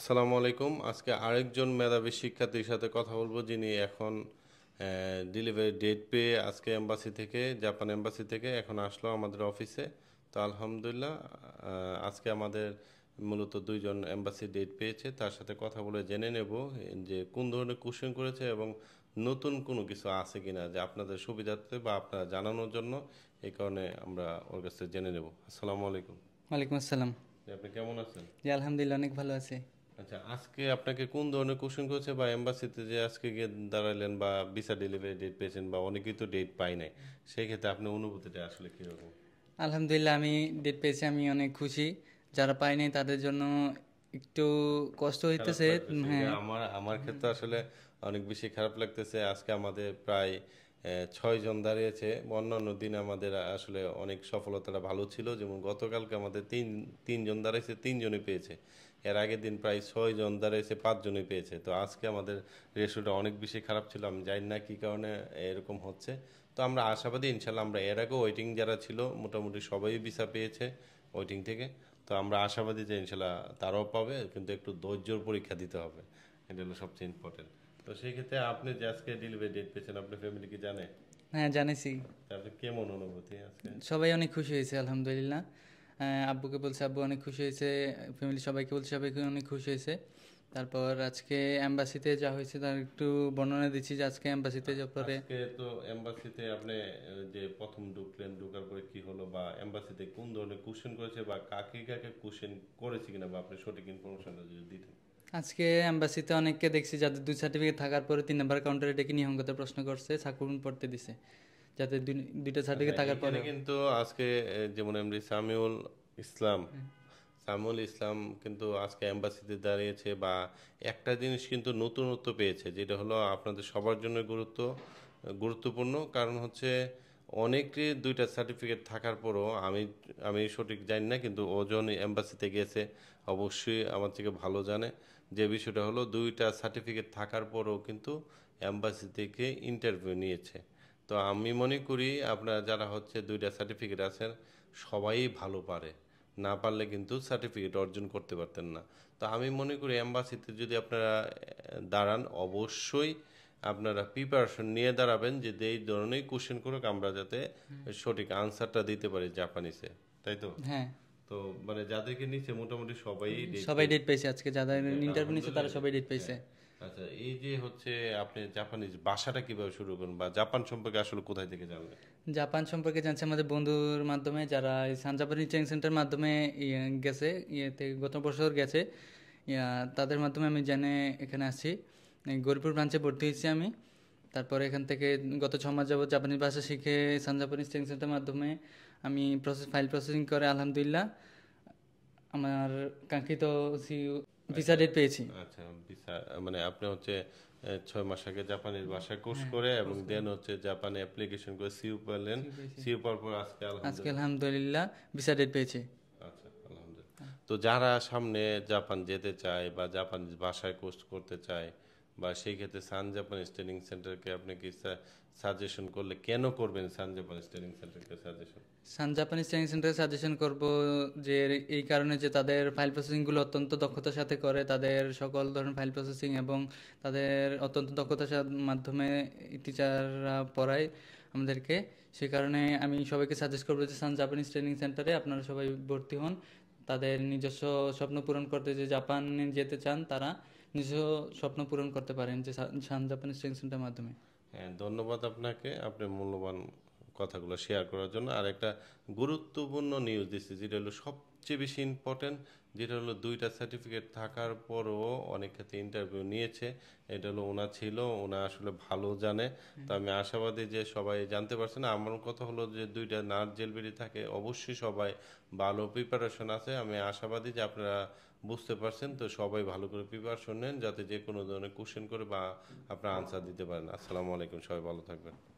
আসসালামু আলাইকুম আজকে আরেকজন মেধাবী শিক্ষার্থীর সাথে কথা বলবো যিনি এখন ডেলিভারি ডেট পেয়ে আজকে এম্বাসি থেকে জাপান এম্বাসি থেকে এখন আসলো আমাদের অফিসে তো আলহামদুলিল্লাহ আজকে আমাদের মূলত দুইজন এম্বাসি ডেট পেয়েছে তার সাথে কথা বলে জেনে নেব যে কোন ধরনের কোশ্চেন করেছে এবং নতুন কোনো কিছু আছে কি না যে আপনাদের সুবিধার্থে বা আপনারা জানানোর জন্য এই কারণে আমরা ওর কাছে জেনে নেব আসসালামু আলাইকুম ওয়ালাইকুম আসসালাম আপনি কেমন আছেন জি আলহামদুলিল্লাহ অনেক ভালো আছে আচ্ছা আজকে আপনাকে কোন ধরনের কোশ্চেন করেছে বা এম্বাসিতে যে আজকে গিয়ে দাঁড়ালেন বা ভিসা ডেলিভারি ডেট পেয়েছেন বা অনেকেই তো ডেট পাই নাই সেই ক্ষেত্রে আপনার অনুভূতিটা আসলে কীরকম আলহামদুলিল্লাহ আমি ডেট পেয়েছি আমি অনেক খুশি যারা পাই নাই তাদের জন্য একটু কষ্ট হইতেছে হ্যাঁ আমার আমার ক্ষেত্রে আসলে অনেক বেশি খারাপ লাগতেছে আজকে আমাদের প্রায় ছয় জন দাঁড়িয়েছে অন্যান্য দিন আমাদের আসলে অনেক সফলতাটা ভালো ছিল যেমন গতকালকে আমাদের তিন তিনজন দাঁড়িয়েছে তিনজনই পেয়েছে এর আগের দিন প্রায় ছয়জন দাঁড়িয়েছে পাঁচজনই পেয়েছে তো আজকে আমাদের রেশিওটা অনেক বেশি খারাপ ছিল আমি জানি না কী কারণে এরকম হচ্ছে তো আমরা আশাবাদী ইনশাল্লাহ আমরা এর আগেও ওয়েটিং যারা ছিল মোটামুটি সবাই ভিসা পেয়েছে ওয়েটিং থেকে তো আমরা আশাবাদী যে ইনশাল্লাহ তারাও পাবে কিন্তু একটু ধৈর্যর পরীক্ষা দিতে হবে এটা হলো সবচেয়ে ইম্পর্টেন্ট তো সেই ক্ষেত্রে আপনি যে আজকে ডেলিভারি ডেট পেয়েছেন আপনার ফ্যামিলি কি জানে হ্যাঁ জানেছি তারপরে কেমন অনুভূতি আজকে সবাই অনেক খুশি হয়েছে আলহামদুলিল্লাহ আব্বুকে বলছে আব্বু অনেক খুশি হয়েছে ফ্যামিলি সবাইকে বলছে সবাইকে অনেক খুশি হয়েছে তারপর আজকে এমবাসিতে যা হয়েছে তার একটু বর্ণনা দিচ্ছি যে আজকে এমবাসিতে যা পরে আজকে তো এমবাসিতে আপনি যে প্রথম ঢুকলেন ঢোকার পরে কি হলো বা এমবাসিতে কোন ধরনের কোশ্চেন করেছে বা কাকে কাকে কোশ্চেন করেছে কিনা বা আপনি সঠিক ইনফরমেশনটা যদি দিতেন আজকে এমবাসিতে অনেককে দেখছি যাদের দুই সার্টিফিকেট থাকার পরে তিন নাম্বার কাউন্টারে ডেকে নিহঙ্গতে প্রশ্ন করছে ছাকুন পড়তে দিছে যাতে দুইটা সার্টিফিকেট হ্যাঁ, থাকার পরে কিন্তু আজকে যেমন এমডি সামিউল ইসলাম সামিউল ইসলাম কিন্তু আজকে অ্যাম্বাসিতে দাঁড়িয়েছে বা একটা জিনিস কিন্তু নতুনত্ব পেয়েছে যেটা হলো আপনাদের সবার জন্য গুরুত্ব গুরুত্বপূর্ণ কারণ হচ্ছে অনেকে দুইটা সার্টিফিকেট থাকার পরও আমি আমি সঠিক জানি না কিন্তু ওজন এম্বাসিতে গেছে অবশ্যই আমার থেকে ভালো জানে যে বিষয়টা হলো দুইটা সার্টিফিকেট থাকার পরও কিন্তু অ্যাম্বাসি থেকে ইন্টারভিউ নিয়েছে তো আমি মনে করি আপনার যারা হচ্ছে দুইটা সার্টিফিকেট আছেন সবাই ভালো পারে না পারলে কিন্তু সার্টিফিকেট অর্জন করতে পারতেন না তো আমি মনে করি অ্যাম্বাসিতে যদি আপনারা দাঁড়ান অবশ্যই আপনারা প্রিপারেশন নিয়ে দাঁড়াবেন যে এই ধরনের কোশ্চেন করুক আমরা যাতে সঠিক আনসারটা দিতে পারি জাপানিসে তাই তো হ্যাঁ তো মানে যাদেরকে নিচে মোটামুটি সবাই সবাই ডেট পেয়েছে আজকে যাদের ইন্টারভিউ হ্যাঁ, নিচে তারা সবাই ডেট পেয়েছে হ্যাঁ। আচ্ছা এই যে হচ্ছে আপনি জাপানিজ ভাষাটা কিভাবে শুরু করুন বা জাপান সম্পর্কে আসলে কোথায় থেকে জানলেন জাপান সম্পর্কে জানছে আমাদের বন্ধুর মাধ্যমে যারা সান জাপানি ট্রেনিং সেন্টার মাধ্যমে গেছে ইয়েতে গত বছর গেছে তাদের মাধ্যমে আমি জানে এখানে আসছি গরিপুর ব্রাঞ্চে ভর্তি হয়েছি আমি তারপরে এখান থেকে গত ছ মাস যাবত জাপানিজ ভাষা শিখে সান জাপানিজ ট্রেনিং সেন্টার মাধ্যমে আমি প্রসেস ফাইল প্রসেসিং করে আলহামদুলিল্লাহ আমার কাঙ্ক্ষিত ভিসা ডেট পেয়েছি আচ্ছা ভিসা মানে আপনি হচ্ছে ছয় মাস আগে জাপানের ভাষা হ্যাঁ, কোর্স করে এবং দেন হচ্ছে জাপানে অ্যাপ্লিকেশন করে সিউ পেলেন সিউ পাওয়ার পর আজকে আজকে আলহামদুলিল্লাহ ভিসা ডেট পেয়েছি আচ্ছা, হ্যাঁ। তো যারা সামনে জাপান যেতে চায় বা জাপানিজ ভাষায় কোর্স করতে চায় বা সেই ক্ষেত্রে সান জাপান স্টেডিং সেন্টারকে আপনি কি সাজেশন করলে কেন করবেন সান জাপান স্টেডিং সেন্টারকে সাজেশন সান জাপান স্টেডিং সেন্টারে সাজেশন করব যে এই কারণে যে তাদের ফাইল প্রসেসিংগুলো অত্যন্ত দক্ষতার সাথে করে তাদের সকল ধরনের ফাইল প্রসেসিং এবং তাদের অত্যন্ত দক্ষতার মাধ্যমে টিচাররা পড়ায় আমাদেরকে সে কারণে আমি সবাইকে সাজেস্ট করবো যে সান জাপানিজ ট্রেনিং সেন্টারে আপনারা সবাই ভর্তি হন তাদের নিজস্ব স্বপ্ন পূরণ করতে যে জাপানে যেতে চান তারা নিজ স্বপ্ন পূরণ করতে পারেন যে সান জাপানিজ ট্রেনিং মাধ্যমে হ্যাঁ ধন্যবাদ আপনাকে আপনি মূল্যবান কথাগুলো শেয়ার করার জন্য আর একটা গুরুত্বপূর্ণ নিউজ দিচ্ছি যেটা হলো সবচেয়ে বেশি ইম্পর্টেন্ট যেটা হলো দুইটা সার্টিফিকেট থাকার পরও অনেক ক্ষেত্রে ইন্টারভিউ নিয়েছে এটা হলো ওনা ছিল ওনা আসলে ভালো জানে তো আমি আশাবাদী যে সবাই জানতে পারছে না আমার কথা হলো যে দুইটা নার্স জেলবেরি থাকে অবশ্যই সবাই ভালো প্রিপারেশন আছে আমি আশাবাদী যে আপনারা বুঝতে পারছেন তো সবাই ভালো করে প্রিপারেশন নেন যাতে যে কোনো ধরনের কোশ্চেন করে বা আপনার আনসার দিতে পারেন আসসালামু আলাইকুম সবাই ভালো থাকবেন